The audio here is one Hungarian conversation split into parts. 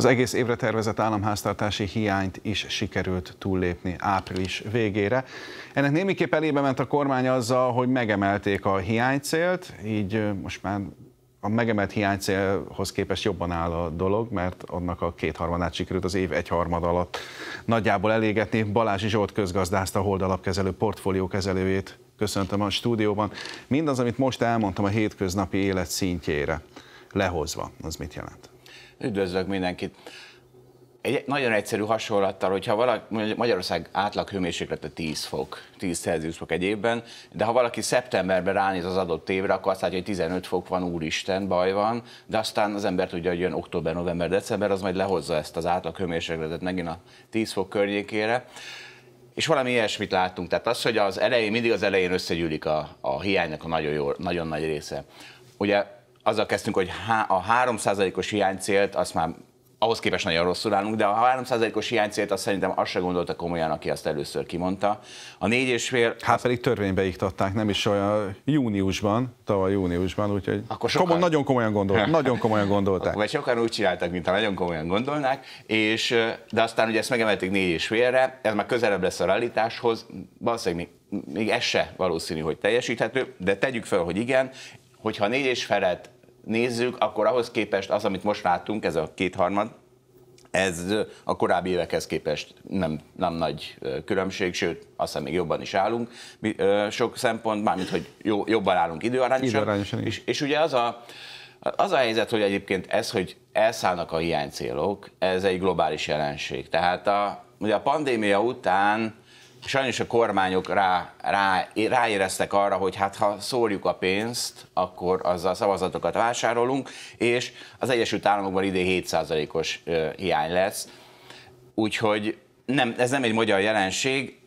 Az egész évre tervezett államháztartási hiányt is sikerült túllépni április végére. Ennek némiképp elébe ment a kormány azzal, hogy megemelték a hiánycélt, így most már a megemelt hiánycélhoz képest jobban áll a dolog, mert annak a kétharmadát sikerült az év egyharmad alatt nagyjából elégetni. Balázsi Zsolt közgazdászt, a holdalapkezelő portfóliókezelőjét köszöntöm a stúdióban. Mindaz, amit most elmondtam a hétköznapi élet szintjére lehozva, az mit jelent? Üdvözlök mindenkit! Egy nagyon egyszerű hasonlattal, hogyha valaki, Magyarország átlag hőmérséklete 10 fok, 10 Celsius fok egy évben, de ha valaki szeptemberben ránéz az adott évre, akkor azt látja, hogy 15 fok van, úristen, baj van, de aztán az ember tudja, hogy jön október, november, december, az majd lehozza ezt az átlag hőmérsékletet megint a 10 fok környékére. És valami ilyesmit láttunk. Tehát az, hogy az elején, mindig az elején összegyűlik a, a hiánynak a nagyon, jó, nagyon nagy része. Ugye azzal kezdtünk, hogy a 3%-os hiánycélt, azt már ahhoz képest nagyon rosszul állunk, de a 3%-os hiánycélt azt szerintem azt se gondolta komolyan, aki azt először kimondta. A négy és fél... Hát pedig törvénybe iktatták, nem is olyan júniusban, tavaly júniusban, úgyhogy Akkor sokan... komoly, nagyon komolyan gondolták. nagyon komolyan gondolták. Vagy sokan úgy csináltak, mintha nagyon komolyan gondolnák, és, de aztán ugye ezt megemelték négy és félre, ez már közelebb lesz a realitáshoz, valószínűleg még, még ez se valószínű, hogy teljesíthető, de tegyük fel, hogy igen, hogyha négy és felett nézzük, akkor ahhoz képest az, amit most láttunk, ez a kétharmad, ez a korábbi évekhez képest nem, nem nagy különbség, sőt, azt hiszem még jobban is állunk Mi, ö, sok szempont, mármint, hogy jó, jobban állunk időarányosan. időarányosan és, és ugye az a, az a helyzet, hogy egyébként ez, hogy elszállnak a hiánycélok, ez egy globális jelenség. Tehát a, ugye a pandémia után sajnos a kormányok rá, rá, ráéreztek arra, hogy hát ha szórjuk a pénzt, akkor azzal szavazatokat vásárolunk, és az Egyesült Államokban idén 7%-os hiány lesz. Úgyhogy nem, ez nem egy magyar jelenség,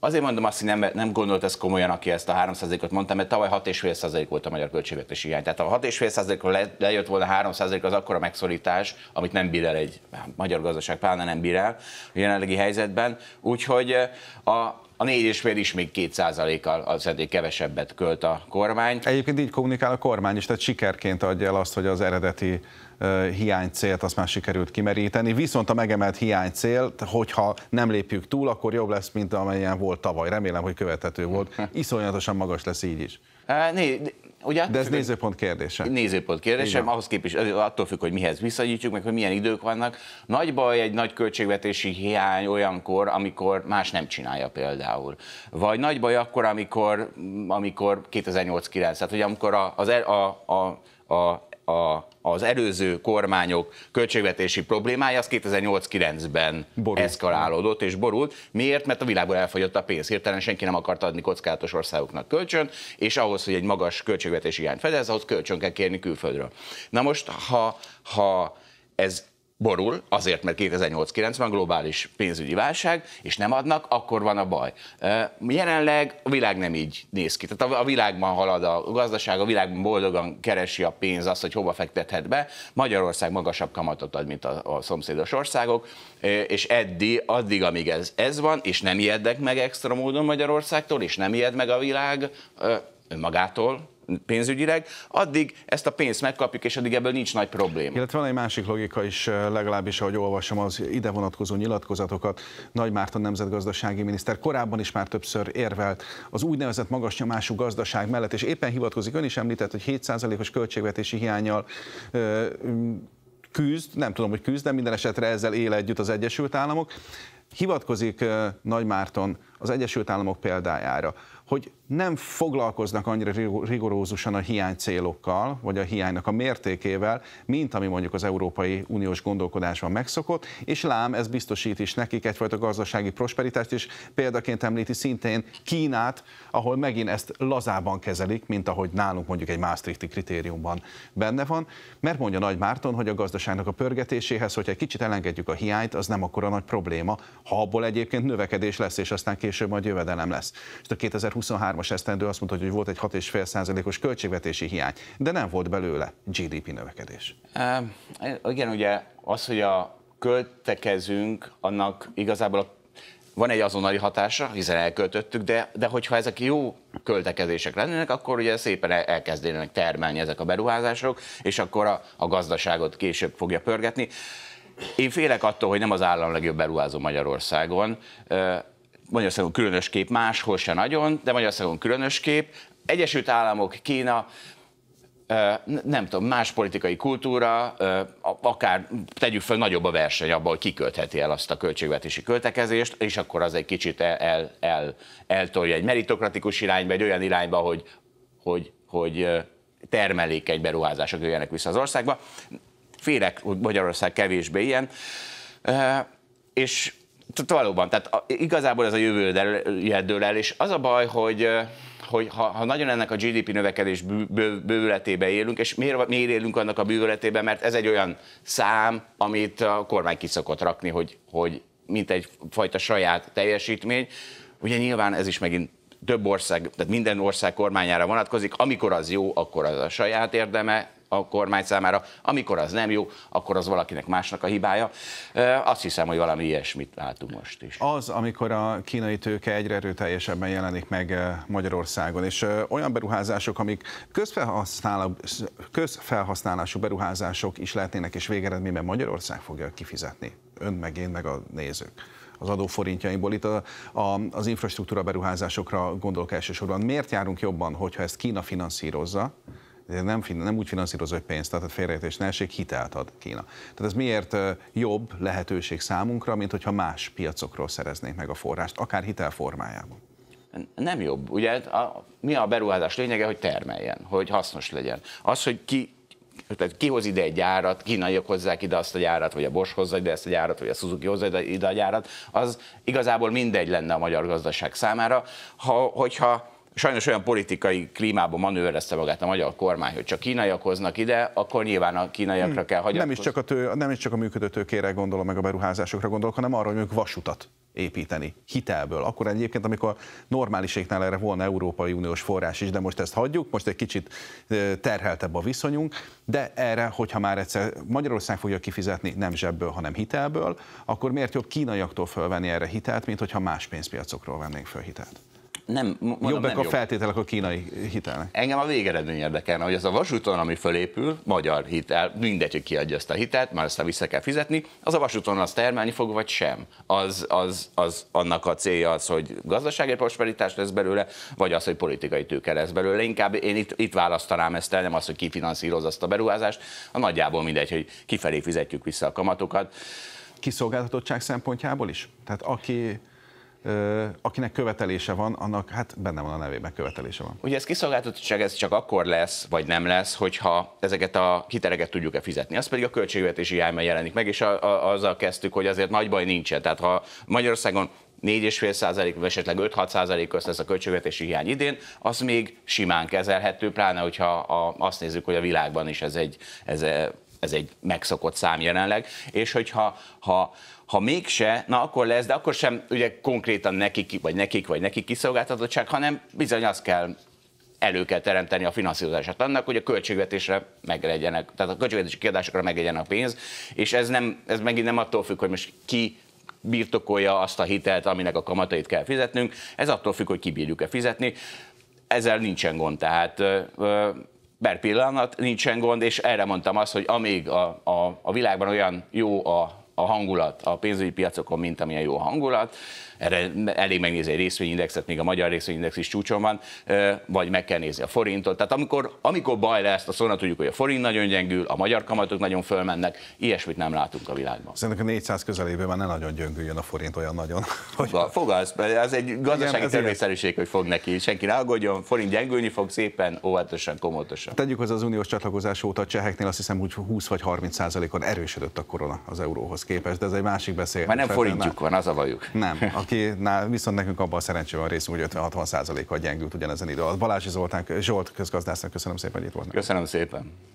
Azért mondom azt, hogy nem, nem gondolt ez komolyan, aki ezt a 3%-ot mondta, mert tavaly 6,5% volt a magyar költségvetési hiány. Tehát ha 6,5%-ról le, lejött volna 3% az akkora megszorítás, amit nem bír el egy hát, magyar gazdaság, pláne nem bír el a jelenlegi helyzetben. Úgyhogy eh, a, a négy és fél is még két százalékkal az eddig kevesebbet költ a kormány. Egyébként így kommunikál a kormány is, tehát sikerként adja el azt, hogy az eredeti hiány célt, azt már sikerült kimeríteni, viszont a megemelt hiány célt, hogyha nem lépjük túl, akkor jobb lesz, mint amilyen volt tavaly. Remélem, hogy követhető volt. Iszonyatosan magas lesz így is. Né, Ugye? De ez nézőpont kérdése. Nézőpont kérdése, Igen. ahhoz képest, attól függ, hogy mihez visszanyítjuk, meg hogy milyen idők vannak. Nagy baj egy nagy költségvetési hiány olyankor, amikor más nem csinálja például. Vagy nagy baj akkor, amikor, amikor 2008-9, tehát hogy amikor a, az, e- a, a, a a, az előző kormányok költségvetési problémája, az 2008-9-ben eszkalálódott és borult. Miért? Mert a világból elfogyott a pénz. Hirtelen senki nem akart adni kockázatos országoknak kölcsön, és ahhoz, hogy egy magas költségvetési hiány fedez, ahhoz kölcsön kell kérni külföldről. Na most, ha, ha ez borul, azért, mert 2008-90 globális pénzügyi válság, és nem adnak, akkor van a baj. Jelenleg a világ nem így néz ki. Tehát a világban halad a gazdaság, a világban boldogan keresi a pénz azt, hogy hova fektethet be. Magyarország magasabb kamatot ad, mint a, a szomszédos országok, és eddig, addig, amíg ez, ez van, és nem ijednek meg extra módon Magyarországtól, és nem ijed meg a világ önmagától, pénzügyileg, addig ezt a pénzt megkapjuk, és addig ebből nincs nagy probléma. Illetve van egy másik logika is, legalábbis ahogy olvasom az ide vonatkozó nyilatkozatokat, Nagy Márton nemzetgazdasági miniszter korábban is már többször érvelt az úgynevezett magas nyomású gazdaság mellett, és éppen hivatkozik, ön is említett, hogy 7%-os költségvetési hiányjal küzd, nem tudom, hogy küzd, de minden esetre ezzel él együtt az Egyesült Államok. Hivatkozik Nagy Márton az Egyesült Államok példájára hogy nem foglalkoznak annyira rigorózusan a hiány célokkal, vagy a hiánynak a mértékével, mint ami mondjuk az Európai Uniós gondolkodásban megszokott, és lám, ez biztosít is nekik egyfajta gazdasági prosperitást, és példaként említi szintén Kínát, ahol megint ezt lazában kezelik, mint ahogy nálunk mondjuk egy Maastrichti kritériumban benne van, mert mondja Nagy Márton, hogy a gazdaságnak a pörgetéséhez, hogyha egy kicsit elengedjük a hiányt, az nem akkora nagy probléma, ha abból egyébként növekedés lesz, és aztán később majd jövedelem lesz. És a 2000 2023-as esztendő azt mondta, hogy volt egy 6,5%-os költségvetési hiány, de nem volt belőle GDP növekedés. Uh, igen, ugye az, hogy a költekezünk, annak igazából a van egy azonnali hatása, hiszen elköltöttük, de, de hogyha ezek jó költekezések lennének, akkor ugye szépen elkezdenének termelni ezek a beruházások, és akkor a, a gazdaságot később fogja pörgetni. Én félek attól, hogy nem az állam legjobb beruházó Magyarországon. Magyarországon különös kép, máshol se nagyon, de Magyarországon különös kép. Egyesült Államok, Kína, nem tudom, más politikai kultúra, akár tegyük fel nagyobb a verseny abban, hogy kiköltheti el azt a költségvetési költekezést, és akkor az egy kicsit el, el, el, eltolja egy meritokratikus irányba, egy olyan irányba, hogy, hogy, hogy egy beruházások jöjjenek vissza az országba. Félek, hogy Magyarország kevésbé ilyen. És valóban, tehát igazából ez a jövő dől el, és az a baj, hogy hogy ha, ha nagyon ennek a GDP növekedés bővületébe élünk, és miért, miért élünk annak a bővületébe, mert ez egy olyan szám, amit a kormány kiszokott rakni, hogy, hogy mint egy fajta saját teljesítmény. Ugye nyilván ez is megint több ország, tehát minden ország kormányára vonatkozik, amikor az jó, akkor az a saját érdeme, a kormány számára. Amikor az nem jó, akkor az valakinek másnak a hibája. Azt hiszem, hogy valami ilyesmit látunk most is. Az, amikor a kínai tőke egyre erőteljesebben jelenik meg Magyarországon, és olyan beruházások, amik közfelhasználású beruházások is lehetnének, és végeredményben Magyarország fogja kifizetni. Ön meg én, meg a nézők az adóforintjaimból. Itt a, a, az infrastruktúra beruházásokra gondolok elsősorban. Miért járunk jobban, hogyha ezt Kína finanszírozza, nem, nem úgy finanszíroz, hogy pénzt, tehát félreértés ne esik, hitelt ad Kína. Tehát ez miért jobb lehetőség számunkra, mint hogyha más piacokról szereznék meg a forrást, akár hitel formájában? Nem jobb. Ugye a, mi a beruházás lényege, hogy termeljen, hogy hasznos legyen. Az, hogy ki tehát hoz ide egy gyárat, kínaiak hozzák ide azt a gyárat, vagy a Bosch hozza ide ezt a gyárat, vagy a Suzuki hozza ide a gyárat, az igazából mindegy lenne a magyar gazdaság számára, ha, hogyha sajnos olyan politikai klímában manőverezte magát a magyar kormány, hogy csak kínaiak hoznak ide, akkor nyilván a kínaiakra hmm. kell hagyatkozni. Nem is csak a, tő, nem is csak a működő tőkére gondolom, meg a beruházásokra gondolok, hanem arra, hogy ők vasutat építeni hitelből. Akkor egyébként, amikor normáliséknál erre volna Európai Uniós forrás is, de most ezt hagyjuk, most egy kicsit terheltebb a viszonyunk, de erre, hogyha már egyszer Magyarország fogja kifizetni nem zsebből, hanem hitelből, akkor miért jobb kínaiaktól fölvenni erre hitelt, mint hogyha más pénzpiacokról vennénk föl hitelt? nem, mondom, Jobbak nem a jobb. feltételek a kínai hitelnek. Engem a végeredmény érdekelne, hogy az a vasúton, ami fölépül, magyar hitel, mindegy, hogy kiadja ezt a hitelt, már ezt vissza kell fizetni, az a vasúton az termelni fog, vagy sem. Az, az, az annak a célja az, hogy gazdasági prosperitás lesz belőle, vagy az, hogy politikai tőke lesz belőle. Inkább én itt, itt választanám ezt el, nem az, hogy ki azt a beruházást, a nagyjából mindegy, hogy kifelé fizetjük vissza a kamatokat. Kiszolgáltatottság szempontjából is? Tehát aki akinek követelése van, annak hát benne van a nevében követelése van. Ugye ez kiszolgáltatottság, ez csak akkor lesz, vagy nem lesz, hogyha ezeket a hiteleket tudjuk-e fizetni. Az pedig a költségvetési hiányban jelenik meg, és a, a, azzal kezdtük, hogy azért nagy baj nincsen. Tehát ha Magyarországon 4,5% vagy esetleg 5-6% közt lesz a költségvetési hiány idén, az még simán kezelhető, pláne hogyha a, azt nézzük, hogy a világban is ez egy, ez, ez egy megszokott szám jelenleg, és hogyha ha ha mégse, na akkor lesz, de akkor sem ugye konkrétan nekik, vagy nekik, vagy nekik kiszolgáltatottság, hanem bizony azt kell elő kell teremteni a finanszírozását annak, hogy a költségvetésre meglegyenek, tehát a költségvetési kiadásokra meglegyen a pénz, és ez, nem, ez megint nem attól függ, hogy most ki birtokolja azt a hitelt, aminek a kamatait kell fizetnünk, ez attól függ, hogy kibírjuk-e fizetni, ezzel nincsen gond, tehát per pillanat nincsen gond, és erre mondtam azt, hogy amíg a, a, a világban olyan jó a a hangulat a pénzügyi piacokon, mint amilyen jó hangulat. Erre elég megnézni egy részvényindexet, még a magyar részvényindex is csúcson van, vagy meg kell nézni a forintot. Tehát amikor, amikor baj lesz, a szóna tudjuk, hogy a forint nagyon gyengül, a magyar kamatok nagyon fölmennek, ilyesmit nem látunk a világban. Szerintem a 400 közelében már ne nagyon gyöngüljön a forint olyan nagyon. Hogy... Fog ez egy gazdasági természetűség, hogy fog neki. Senki ne aggódjon, forint gyengülni fog szépen, óvatosan, komótosan. Tegyük az az uniós csatlakozás óta a cseheknél azt hiszem, hogy 20 vagy 30 százalékon erősödött a korona az euróhoz képest, de ez egy másik beszélgetés. Már nem forintjuk van, az a bajuk. Nem, aki, na, viszont nekünk abban a szerencsében van részünk, hogy 50-60%-kal gyengült ugyanezen idő alatt. Balázsi Zoltán, Zsolt közgazdásznak köszönöm szépen, hogy itt volt. Köszönöm szépen.